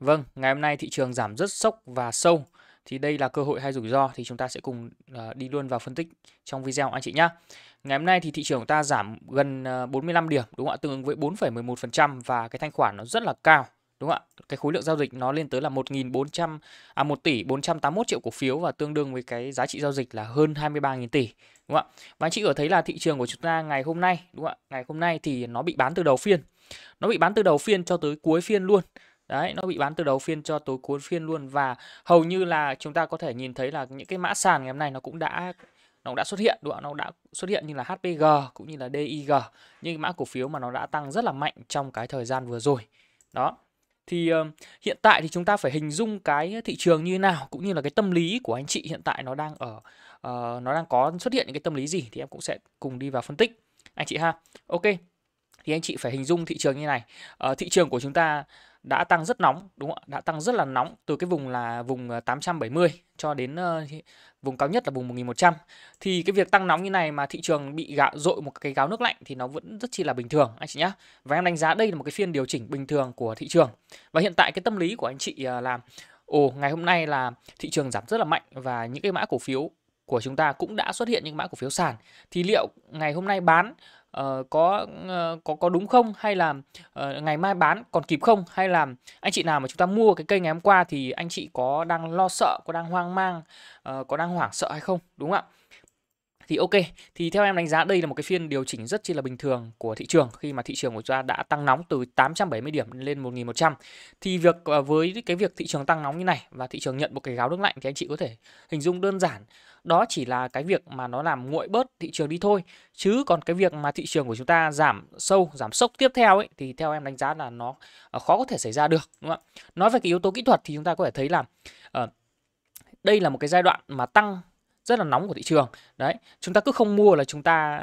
Vâng, ngày hôm nay thị trường giảm rất sốc và sâu thì đây là cơ hội hay rủi ro thì chúng ta sẽ cùng ờ, đi luôn vào phân tích trong video anh chị nhé. Ngày hôm nay thì thị trường của ta giảm gần 45 ờ, điểm đúng không ạ? Tương ứng với 4,11% và cái thanh khoản nó rất là cao đúng không ạ? Cái khối lượng giao dịch nó lên tới là 1.400 à 1 tỷ 481 triệu cổ phiếu và tương đương với cái giá trị giao dịch là hơn 23.000 tỷ đúng không ạ? Và anh chị có thấy là thị trường của chúng ta ngày hôm nay đúng không ạ? Ngày hôm nay thì nó bị bán từ đầu phiên. Nó bị bán từ đầu phiên cho tới cuối phiên luôn Đấy, nó bị bán từ đầu phiên cho tối cuối phiên luôn và hầu như là chúng ta có thể nhìn thấy là những cái mã sàn ngày hôm nay nó cũng đã nó đã xuất hiện đúng không? Nó đã xuất hiện như là HPG cũng như là DIG những mã cổ phiếu mà nó đã tăng rất là mạnh trong cái thời gian vừa rồi. Đó. Thì uh, hiện tại thì chúng ta phải hình dung cái thị trường như thế nào cũng như là cái tâm lý của anh chị hiện tại nó đang ở uh, nó đang có xuất hiện những cái tâm lý gì thì em cũng sẽ cùng đi vào phân tích anh chị ha. Ok. Thì anh chị phải hình dung thị trường như này. Uh, thị trường của chúng ta đã tăng rất nóng đúng không ạ đã tăng rất là nóng từ cái vùng là vùng 870 ờ, cho đến ờ, vùng cao nhất là vùng 1100 thì cái việc tăng nóng như này mà thị trường bị gạo dội một cái gáo nước lạnh thì nó vẫn rất chi là bình thường anh chị nhé và em đánh giá đây là một cái phiên điều chỉnh bình thường của thị trường và hiện tại cái tâm lý của anh chị ờ, là ồ ngày hôm nay là thị trường giảm rất là mạnh và những cái mã cổ phiếu của chúng ta cũng đã xuất hiện những mã cổ phiếu sàn thì liệu ngày hôm nay bán Ờ, có uh, có có đúng không hay là uh, ngày mai bán còn kịp không hay là anh chị nào mà chúng ta mua cái cây ngày hôm qua thì anh chị có đang lo sợ có đang hoang mang uh, có đang hoảng sợ hay không đúng không ạ thì ok thì theo em đánh giá đây là một cái phiên điều chỉnh rất chi là bình thường của thị trường khi mà thị trường của chúng ta đã tăng nóng từ 870 điểm lên 1100 thì việc ờ, với cái việc thị trường tăng nóng như này và thị trường nhận một cái gáo nước lạnh thì anh chị có thể hình dung đơn giản đó chỉ là cái việc mà nó làm nguội bớt thị trường đi thôi chứ còn cái việc mà thị trường của chúng ta giảm sâu giảm sốc tiếp theo ấy thì theo em đánh giá là nó ờ, khó có thể xảy ra được đúng không ạ nói về cái yếu tố kỹ thuật thì chúng ta có thể thấy là uh, đây là một cái giai đoạn mà tăng rất là nóng của thị trường đấy chúng ta cứ không mua là chúng ta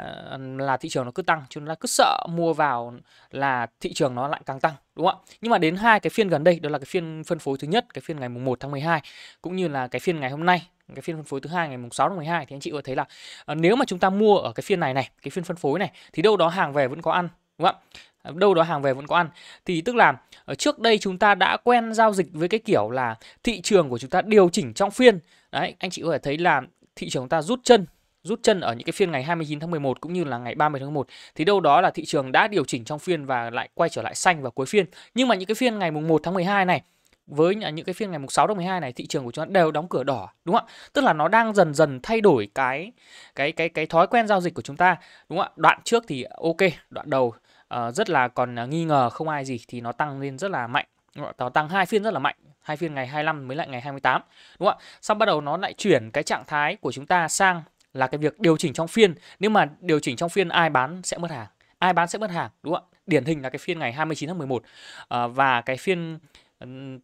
là thị trường nó cứ tăng chúng ta cứ sợ mua vào là thị trường nó lại càng tăng đúng không ạ nhưng mà đến hai cái phiên gần đây đó là cái phiên phân phối thứ nhất cái phiên ngày mùng 1 tháng 12 cũng như là cái phiên ngày hôm nay cái phiên phân phối thứ hai ngày mùng 6 tháng 12 thì anh chị có thấy là ờ, nếu mà chúng ta mua ở cái phiên này này cái phiên phân phối này thì đâu đó hàng về vẫn có ăn đúng không ạ đâu đó hàng về vẫn có ăn thì tức là ờ, trước đây chúng ta đã quen giao dịch với cái kiểu là thị trường của chúng ta điều chỉnh trong phiên đấy anh chị có thể thấy là thị trường ta rút chân rút chân ở những cái phiên ngày 29 tháng 11 cũng như là ngày 30 tháng 1 thì đâu đó là thị trường đã điều chỉnh trong phiên và lại quay trở lại xanh vào cuối phiên. Nhưng mà những cái phiên ngày mùng 1 tháng 12 này với à, những cái phiên ngày mùng 6 tháng 12 này thị trường của chúng ta đều đóng cửa đỏ đúng không ạ? Tức là nó đang dần dần thay đổi cái cái cái cái thói quen giao dịch của chúng ta đúng không ạ? Đoạn trước thì ok, đoạn đầu uh, rất là còn à, nghi ngờ không ai gì thì nó tăng lên rất là mạnh Đúng Nó tăng hai phiên rất là mạnh, hai phiên ngày 25 mới lại ngày 28. Đúng không ạ? Xong bắt đầu nó lại chuyển cái trạng thái của chúng ta sang là cái việc điều chỉnh trong phiên. Nếu mà điều chỉnh trong phiên ai bán sẽ mất hàng, ai bán sẽ mất hàng, đúng không ạ? Điển hình là cái phiên ngày 29 tháng 11 à, ờ, và cái phiên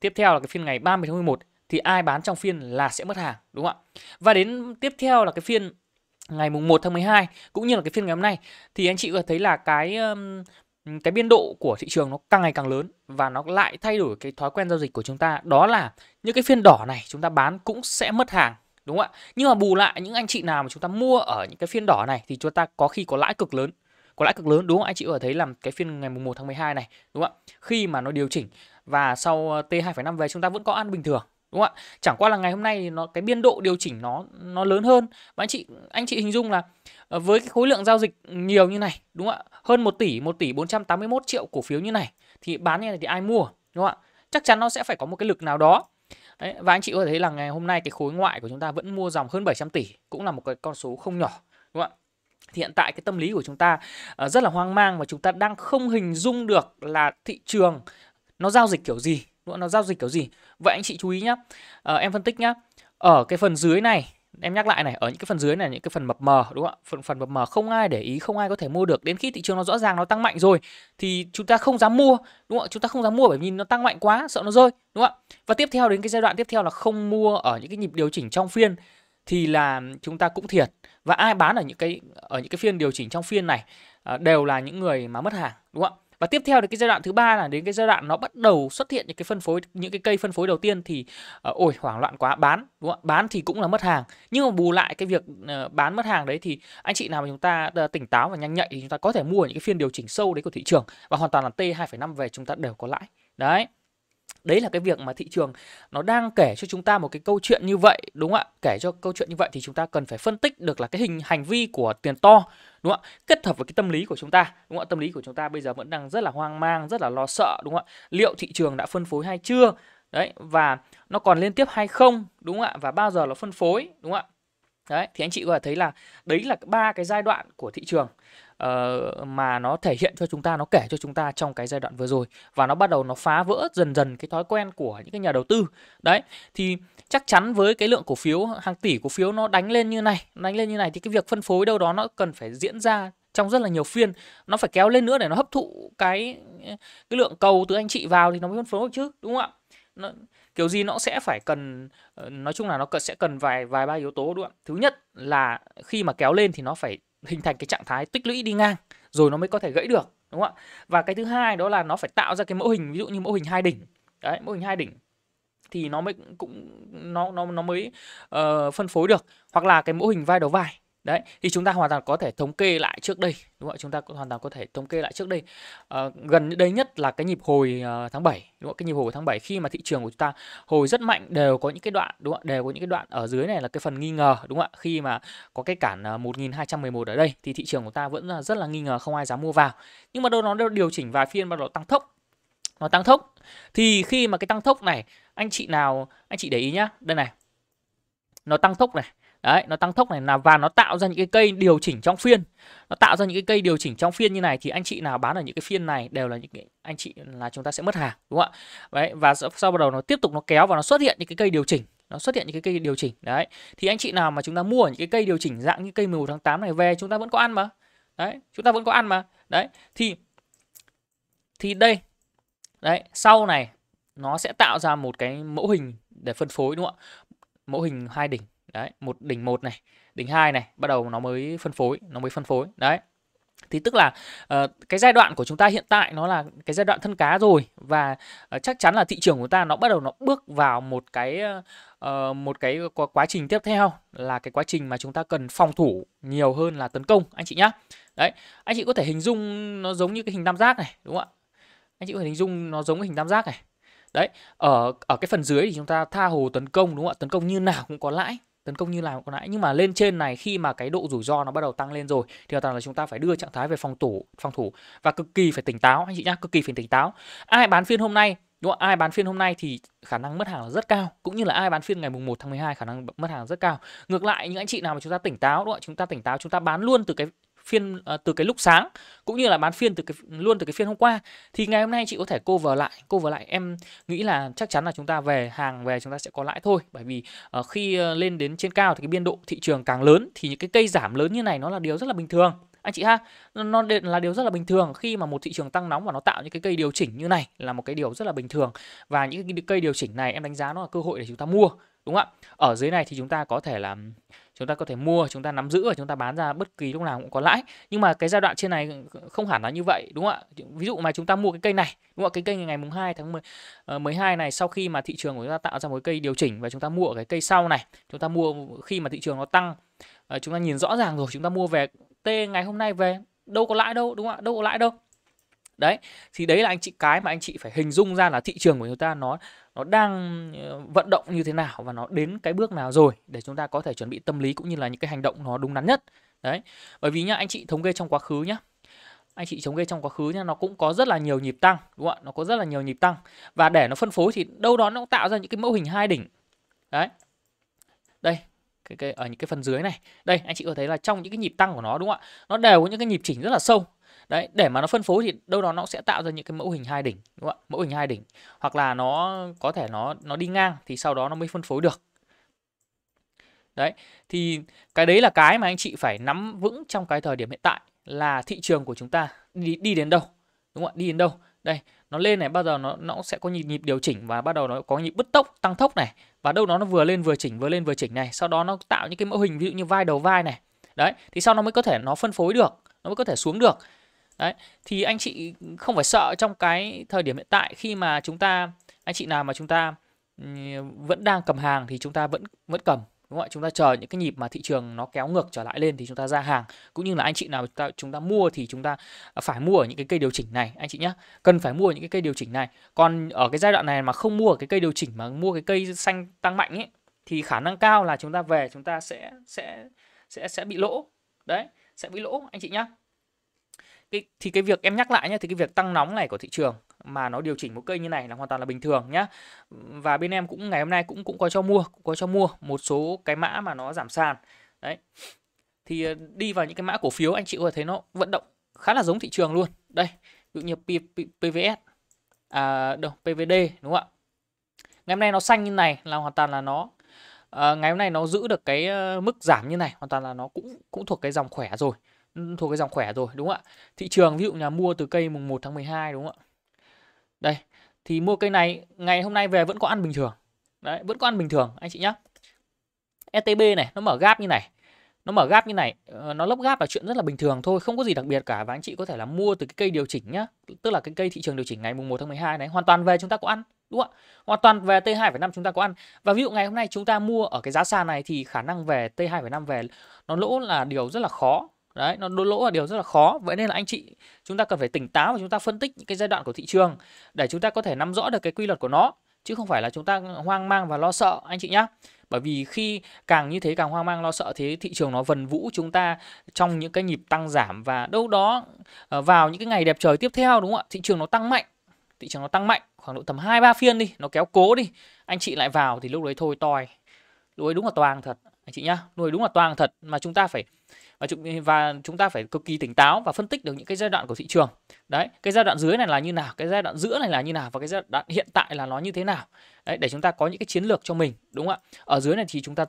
tiếp theo là cái phiên ngày 30 tháng 11 thì ai bán trong phiên là sẽ mất hàng, đúng không ạ? Và đến tiếp theo là cái phiên ngày mùng 1 tháng 12 cũng như là cái phiên ngày hôm nay thì anh chị có thấy là cái cái biên độ của thị trường nó càng ngày càng lớn và nó lại thay đổi cái thói quen giao dịch của chúng ta đó là những cái phiên đỏ này chúng ta bán cũng sẽ mất hàng đúng không ạ nhưng mà bù lại những anh chị nào mà chúng ta mua ở những cái phiên đỏ này thì chúng ta có khi có lãi cực lớn có lãi cực lớn đúng không anh chị ở thấy làm cái phiên ngày mùng 1 tháng 12 này đúng không ạ khi mà nó điều chỉnh và sau ờ, T2,5 về chúng ta vẫn có ăn bình thường đúng không ạ chẳng qua là ngày hôm nay thì nó cái biên độ điều chỉnh nó nó lớn hơn và anh chị anh chị hình dung là ờ, với cái khối lượng giao dịch nhiều như này đúng không ạ hơn 1 tỷ 1 tỷ 481 triệu cổ phiếu như này thì bán như này thì ai mua đúng không ạ chắc chắn nó sẽ phải có một cái lực nào đó Đấy, và anh chị có thể thấy là ngày hôm nay cái khối ngoại của chúng ta vẫn mua dòng hơn 700 tỷ cũng là một cái con số không nhỏ đúng không ạ thì hiện tại cái tâm lý của chúng ta ờ, rất là hoang mang và chúng ta đang không hình dung được là thị trường nó giao dịch kiểu gì nó giao dịch kiểu gì vậy anh chị chú ý nhé à, ờ, em phân tích nhé ở cái phần dưới này em nhắc lại này ở những cái phần dưới này những cái phần mập mờ đúng không ạ phần phần mập mờ không ai để ý không ai có thể mua được đến khi thị trường nó rõ ràng nó tăng mạnh rồi thì chúng ta không dám mua đúng không ạ chúng ta không dám mua bởi vì nó tăng mạnh quá sợ nó rơi đúng không ạ và tiếp theo đến cái giai đoạn tiếp theo là không mua ở những cái nhịp điều chỉnh trong phiên thì là chúng ta cũng thiệt và ai bán ở những cái ở những cái phiên điều chỉnh trong phiên này ờ, đều là những người mà mất hàng đúng không ạ và tiếp theo đến cái giai đoạn thứ ba là đến cái giai đoạn nó bắt đầu xuất hiện những cái phân phối những cái cây phân phối đầu tiên thì uh, ôi hoảng loạn quá bán đúng không bán thì cũng là mất hàng nhưng mà bù lại cái việc uh, bán mất hàng đấy thì anh chị nào mà chúng ta uh, tỉnh táo và nhanh nhạy thì chúng ta có thể mua những cái phiên điều chỉnh sâu đấy của thị trường và hoàn toàn là T 2,5 về chúng ta đều có lãi đấy đấy là cái việc mà thị trường nó đang kể cho chúng ta một cái câu chuyện như vậy đúng không ạ kể cho câu chuyện như vậy thì chúng ta cần phải phân tích được là cái hình hành vi của tiền to đúng không ạ kết hợp với cái tâm lý của chúng ta đúng không ạ tâm lý của chúng ta bây giờ vẫn đang rất là hoang mang rất là lo sợ đúng không ạ liệu thị trường đã phân phối hay chưa đấy và nó còn liên tiếp hay không đúng không ạ và bao giờ nó phân phối đúng không ạ đấy thì anh chị có thể thấy là đấy là ba cái giai đoạn của thị trường Ờ, mà nó thể hiện cho chúng ta nó kể cho chúng ta trong cái giai đoạn vừa rồi và nó bắt đầu nó phá vỡ dần dần cái thói quen của những cái nhà đầu tư đấy thì chắc chắn với cái lượng cổ phiếu hàng tỷ cổ phiếu nó đánh lên như này đánh lên như này thì cái việc phân phối đâu đó nó cần phải diễn ra trong rất là nhiều phiên nó phải kéo lên nữa để nó hấp thụ cái cái lượng cầu từ anh chị vào thì nó mới phân phối được chứ đúng không ạ nó, kiểu gì nó sẽ phải cần ờ, nói chung là nó sẽ cần vài vài ba yếu tố đúng không ạ thứ nhất là khi mà kéo lên thì nó phải hình thành cái trạng thái tích lũy đi ngang rồi nó mới có thể gãy được đúng không ạ và cái thứ hai đó là nó phải tạo ra cái mẫu hình ví dụ như mẫu hình hai đỉnh đấy mẫu hình hai đỉnh thì nó mới cũng nó nó nó mới uh, phân phối được hoặc là cái mẫu hình vai đầu vai Đấy, thì chúng ta hoàn toàn có thể thống kê lại trước đây, đúng không ạ? Chúng ta hoàn toàn có thể thống kê lại trước đây. À, gần đây nhất là cái nhịp hồi uh, tháng 7, đúng không? Cái nhịp hồi tháng 7 khi mà thị trường của chúng ta hồi rất mạnh đều có những cái đoạn, đúng không ạ? Đều có những cái đoạn ở dưới này là cái phần nghi ngờ, đúng không ạ? Khi mà có cái cản 1211 ờ, ở đây thì thị trường của ta vẫn rất là nghi ngờ không ai dám mua vào. Nhưng mà đâu nó điều chỉnh vài phiên bắt đầu tăng tốc nó tăng tốc thì khi mà cái tăng tốc này anh chị nào anh chị để ý nhá đây này nó tăng tốc này Đấy, nó tăng tốc này là và nó tạo ra những cái cây điều chỉnh trong phiên. Nó tạo ra những cái cây điều chỉnh trong phiên như này thì anh chị nào bán ở những cái phiên này đều là những cái anh chị là chúng ta sẽ mất hàng đúng không ạ? Đấy và sau bắt đầu nó tiếp tục nó kéo và nó xuất hiện những cái cây điều chỉnh nó xuất hiện những cái cây điều chỉnh đấy thì anh chị nào mà chúng ta mua ở những cái cây điều chỉnh dạng như cây 11 tháng 8 này về chúng ta vẫn có ăn mà đấy chúng ta vẫn có ăn mà đấy thì thì đây đấy sau này nó sẽ tạo ra một cái mẫu hình để phân phối đúng không ạ mẫu hình hai đỉnh đấy một đỉnh một này đỉnh hai này bắt đầu nó mới phân phối nó mới phân phối đấy thì tức là uh, cái giai đoạn của chúng ta hiện tại nó là cái giai đoạn thân cá rồi và uh, chắc chắn là thị trường của ta nó bắt đầu nó bước vào một cái uh, một cái quá trình tiếp theo là cái quá trình mà chúng ta cần phòng thủ nhiều hơn là tấn công anh chị nhá đấy anh chị có thể hình dung nó giống như cái hình tam giác này đúng không ạ anh chị có thể hình dung nó giống cái hình tam giác này đấy ở ở cái phần dưới thì chúng ta tha hồ tấn công đúng không ạ tấn công như nào cũng có lãi tấn công như làm còn nãy nhưng mà lên trên này khi mà cái độ rủi ro nó bắt đầu tăng lên rồi thì hoàn toàn là chúng ta phải đưa trạng thái về phòng thủ phòng thủ và cực kỳ phải tỉnh táo anh chị nhá cực kỳ phải tỉnh táo ai bán phiên hôm nay đúng không? ai bán phiên hôm nay thì khả năng mất hàng là rất cao cũng như là ai bán phiên ngày mùng 1 tháng 12 khả năng mất hàng rất cao ngược lại những anh chị nào mà chúng ta tỉnh táo đúng không? chúng ta tỉnh táo chúng ta bán luôn từ cái phiên ờ, từ cái lúc sáng cũng như là bán phiên từ cái luôn từ cái phiên hôm qua thì ngày hôm nay chị có thể cover lại cover lại em nghĩ là chắc chắn là chúng ta về hàng về chúng ta sẽ có lãi thôi bởi vì à, khi ờ, lên đến trên cao thì cái biên độ thị trường càng lớn thì những cái cây giảm lớn như này nó là điều rất là bình thường anh chị ha nó là điều rất là bình thường khi mà một thị trường tăng nóng và nó tạo những cái cây điều chỉnh như này là một cái điều rất là bình thường và những cái cây điều chỉnh này em đánh giá nó là cơ hội để chúng ta mua đúng không ạ ở dưới này thì chúng ta có thể là chúng ta có thể mua chúng ta nắm giữ và chúng ta bán ra bất kỳ lúc nào cũng có lãi nhưng mà cái giai đoạn trên này không hẳn là như vậy đúng không ạ ví dụ mà chúng ta mua cái cây này đúng không ạ cái cây ngày mùng 2 tháng 10, uh, 12 này sau khi mà thị trường của chúng ta tạo ra một cây điều chỉnh và chúng ta mua cái cây sau này chúng ta mua khi mà thị trường nó tăng uh, chúng ta nhìn rõ ràng rồi chúng ta mua về T ngày hôm nay về đâu có lãi đâu đúng không ạ đâu có lãi đâu đấy thì đấy là anh chị cái mà anh chị phải hình dung ra là thị trường của chúng ta nó nó đang ờ, vận động như thế nào và nó đến cái bước nào rồi để chúng ta có thể chuẩn bị tâm lý cũng như là những cái hành động nó đúng đắn nhất đấy bởi vì nhá anh chị thống kê trong quá khứ nhá anh chị thống kê trong quá khứ nha nó cũng có rất là nhiều nhịp tăng đúng không ạ nó có rất là nhiều nhịp tăng và để nó phân phối thì đâu đó nó cũng tạo ra những cái mẫu hình hai đỉnh đấy đây cái, cái ở những cái phần dưới này đây anh chị có thấy là trong những cái nhịp tăng của nó đúng không ạ nó đều có những cái nhịp chỉnh rất là sâu đấy để mà nó phân phối thì đâu đó nó sẽ tạo ra những cái mẫu hình hai đỉnh đúng không ạ mẫu hình hai đỉnh hoặc là nó có thể nó nó đi ngang thì sau đó nó mới phân phối được đấy thì cái đấy là cái mà anh chị phải nắm vững trong cái thời điểm hiện tại là thị trường của chúng ta đi đi đến đâu đúng không ạ đi đến đâu đây nó lên này bao giờ nó nó sẽ có nhịp, nhịp điều chỉnh và bắt đầu nó có nhịp bứt tốc tăng tốc này và đâu đó nó vừa lên vừa chỉnh vừa lên vừa chỉnh này sau đó nó tạo những cái mẫu hình ví dụ như vai đầu vai này đấy thì sau nó mới có thể nó phân phối được nó mới có thể xuống được Đấy, thì anh chị không phải sợ trong cái thời điểm hiện tại khi mà chúng ta anh chị nào mà chúng ta ừ, vẫn đang cầm hàng thì chúng ta vẫn vẫn cầm đúng không ạ chúng ta chờ những cái nhịp mà thị trường nó kéo ngược trở lại lên thì chúng ta ra hàng cũng như là anh chị nào chúng ta, chúng ta mua thì chúng ta phải mua ở những cái cây điều chỉnh này anh chị nhé cần phải mua những cái cây điều chỉnh này còn ở cái giai đoạn này mà không mua ở cái cây điều chỉnh mà mua cái cây xanh tăng mạnh ấy thì khả năng cao là chúng ta về chúng ta sẽ sẽ sẽ sẽ bị lỗ đấy sẽ bị lỗ anh chị nhé cái thì cái việc em nhắc lại nhé thì cái việc tăng nóng này của thị trường mà nó điều chỉnh một cây như này là hoàn toàn là bình thường nhá và bên em cũng ngày hôm nay cũng cũng có cho mua cũng có cho mua một số cái mã mà nó giảm sàn đấy thì ờ, đi vào những cái mã cổ phiếu anh chị có thể thấy nó vận động khá là giống thị trường luôn đây ví dụ như P, PVS à đâu PVD đúng không ạ ngày hôm nay nó xanh như này là hoàn toàn là nó à, ngày hôm nay nó giữ được cái ờ, mức giảm như này hoàn toàn là nó cũng cũng thuộc cái dòng khỏe rồi thuộc cái dòng khỏe rồi đúng không ạ? Thị trường ví dụ nhà mua từ cây mùng 1 tháng 12 đúng không ạ? Đây, thì mua cây này ngày hôm nay về vẫn có ăn bình thường. Đấy, vẫn có ăn bình thường anh chị nhá. STB e này nó mở gap như này. Nó mở gap như này, ờ, nó lấp gap là chuyện rất là bình thường thôi, không có gì đặc biệt cả và anh chị có thể là mua từ cái cây điều chỉnh nhá, tức là cái cây thị trường điều chỉnh ngày mùng 1 tháng 12 này hoàn toàn về chúng ta có ăn đúng không ạ? Hoàn toàn về T2,5 chúng ta có ăn. Và ví dụ ngày hôm nay chúng ta mua ở cái giá sàn này thì khả năng về T2,5 về nó lỗ là điều rất là khó Đấy, nó đôi lỗ là điều rất là khó. Vậy nên là anh chị chúng ta cần phải tỉnh táo và chúng ta phân tích những cái giai đoạn của thị trường để chúng ta có thể nắm rõ được cái quy luật của nó chứ không phải là chúng ta hoang mang và lo sợ anh chị nhé. Bởi vì khi càng như thế càng hoang mang lo sợ thế thị trường nó vần vũ chúng ta trong những cái nhịp tăng giảm và đâu đó ờ, vào những cái ngày đẹp trời tiếp theo đúng không ạ? Thị trường nó tăng mạnh. Thị trường nó tăng mạnh khoảng độ tầm 2 3 phiên đi, nó kéo cố đi. Anh chị lại vào thì lúc đấy thôi toi. Lúc ấy đúng là toang thật anh chị nhá. Lúc ấy đúng là toang thật mà chúng ta phải và chúng và chúng ta phải cực kỳ tỉnh táo và phân tích được những cái giai đoạn của thị trường đấy cái giai đoạn dưới này là như nào cái giai đoạn giữa này là như nào và cái giai đoạn hiện tại là nó như thế nào đấy để chúng ta có những cái chiến lược cho mình đúng không ạ ở dưới này thì chúng ta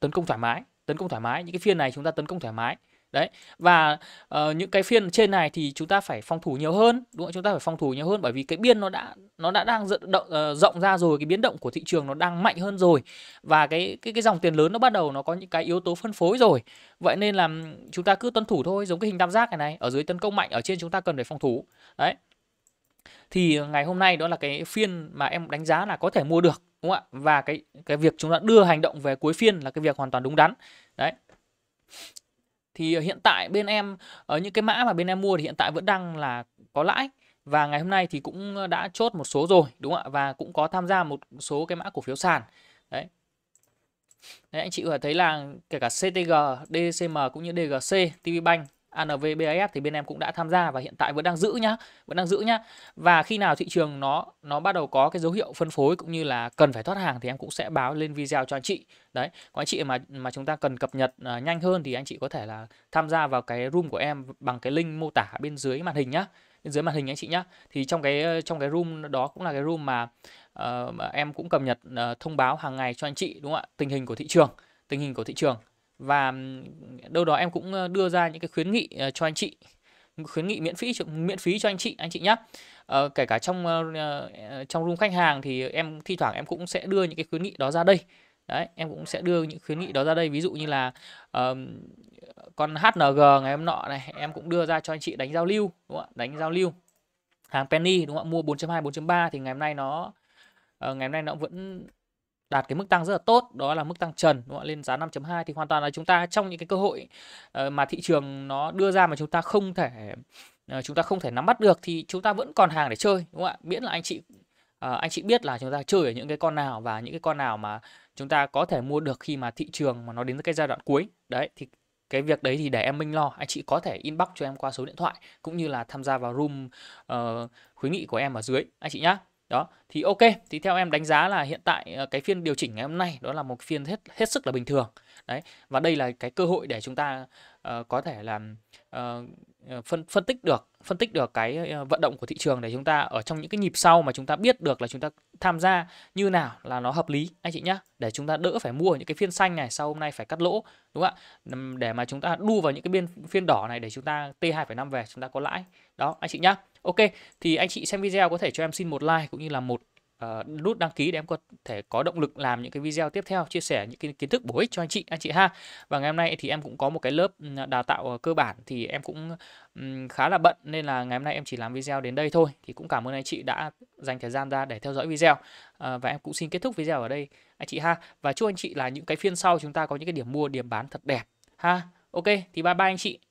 tấn công thoải mái tấn công thoải mái những cái phiên này chúng ta tấn công thoải mái đấy và uh, những cái phiên trên này thì chúng ta phải phòng thủ nhiều hơn đúng không chúng ta phải phòng thủ nhiều hơn bởi vì cái biên nó đã nó đã đang rộng, uh, ờ, rộng ra rồi cái biến động của thị trường nó đang mạnh hơn rồi và cái cái cái dòng tiền lớn nó bắt đầu nó có những cái yếu tố phân phối rồi vậy nên là chúng ta cứ tuân thủ thôi giống cái hình tam giác này này ở dưới tấn công mạnh ở trên chúng ta cần phải phòng thủ đấy thì ngày hôm nay đó là cái phiên mà em đánh giá là có thể mua được đúng không ạ và cái cái việc chúng ta đưa hành động về cuối phiên là cái việc hoàn toàn đúng đắn đấy thì ờ, hiện tại bên em ở ờ, những cái mã mà bên em mua thì hiện tại vẫn đang là có lãi và ngày hôm nay thì cũng ờ, đã chốt một số rồi đúng không ạ và cũng có tham gia một số cái mã cổ phiếu sàn đấy Đấy, anh chị có thể thấy là kể cả CTG, DCM cũng như DGC, TPBank ANVBAF thì bên em cũng đã tham gia và hiện tại vẫn đang giữ nhá, vẫn đang giữ nhá. Và khi nào thị trường nó nó bắt đầu có cái dấu hiệu phân phối cũng như là cần phải thoát hàng thì em cũng sẽ báo lên video cho anh chị. Đấy, có anh chị mà mà chúng ta cần cập nhật uh, nhanh hơn thì anh chị có thể là tham gia vào cái room của em bằng cái link mô tả bên dưới màn hình nhá bên dưới màn hình anh chị nhá. Thì trong cái trong cái room đó cũng là cái room mà, uh, mà em cũng cập nhật uh, thông báo hàng ngày cho anh chị đúng không ạ? Tình hình của thị trường, tình hình của thị trường và đâu đó em cũng đưa ra những cái khuyến nghị ờ, cho anh chị khuyến nghị miễn phí miễn phí cho anh chị anh chị nhé à, ờ, kể cả trong ờ, trong room khách hàng thì em thi thoảng em cũng sẽ đưa những cái khuyến nghị đó ra đây đấy em cũng sẽ đưa những khuyến nghị đó ra đây ví dụ như là uh, con HNG ngày hôm nọ này em cũng đưa ra cho anh chị đánh giao lưu đúng không ạ đánh giao lưu hàng penny đúng không ạ mua 4.2 4.3 thì ngày hôm nay nó uh, ngày hôm nay nó vẫn đạt cái mức tăng rất là tốt đó là mức tăng trần đúng không? lên giá 5.2 thì hoàn toàn là chúng ta trong những cái cơ hội ờ, mà thị trường nó đưa ra mà chúng ta không thể ờ, chúng ta không thể nắm bắt được thì chúng ta vẫn còn hàng để chơi đúng không ạ miễn là anh chị ờ, anh chị biết là chúng ta chơi ở những cái con nào và những cái con nào mà chúng ta có thể mua được khi mà thị trường mà nó đến cái giai đoạn cuối đấy thì cái việc đấy thì để em minh lo anh chị có thể inbox cho em qua số điện thoại cũng như là tham gia vào room uh, khuyến nghị của em ở dưới anh chị nhé đó thì ok thì theo em đánh giá là hiện tại ờ, cái phiên điều chỉnh ngày hôm nay đó là một phiên hết hết sức là bình thường đấy và đây là cái cơ hội để chúng ta uh, có thể là uh, phân phân tích được phân tích được cái vận động của thị trường để chúng ta ở trong những cái nhịp sau mà chúng ta biết được là chúng ta tham gia như nào là nó hợp lý anh chị nhá để chúng ta đỡ phải mua những cái phiên xanh này sau hôm nay phải cắt lỗ đúng không ạ để mà chúng ta đu vào những cái biên phiên đỏ này để chúng ta t 2,5 về chúng ta có lãi đó anh chị nhá. Ok, thì anh chị xem video có thể cho em xin một like cũng như là một uh, nút đăng ký để em có thể có động lực làm những cái video tiếp theo chia sẻ những cái kiến thức bổ ích cho anh chị anh chị ha và ngày hôm nay thì em cũng có một cái lớp ừ, đào tạo ờ, cơ bản thì em cũng um, khá là bận nên là ngày hôm nay em chỉ làm video đến đây thôi thì cũng cảm ơn anh chị đã dành thời gian ra để theo dõi video uh, và em cũng xin kết thúc video ở đây anh chị ha và chúc anh chị là những cái phiên sau chúng ta có những cái điểm mua điểm bán thật đẹp ha ok thì bye bye anh chị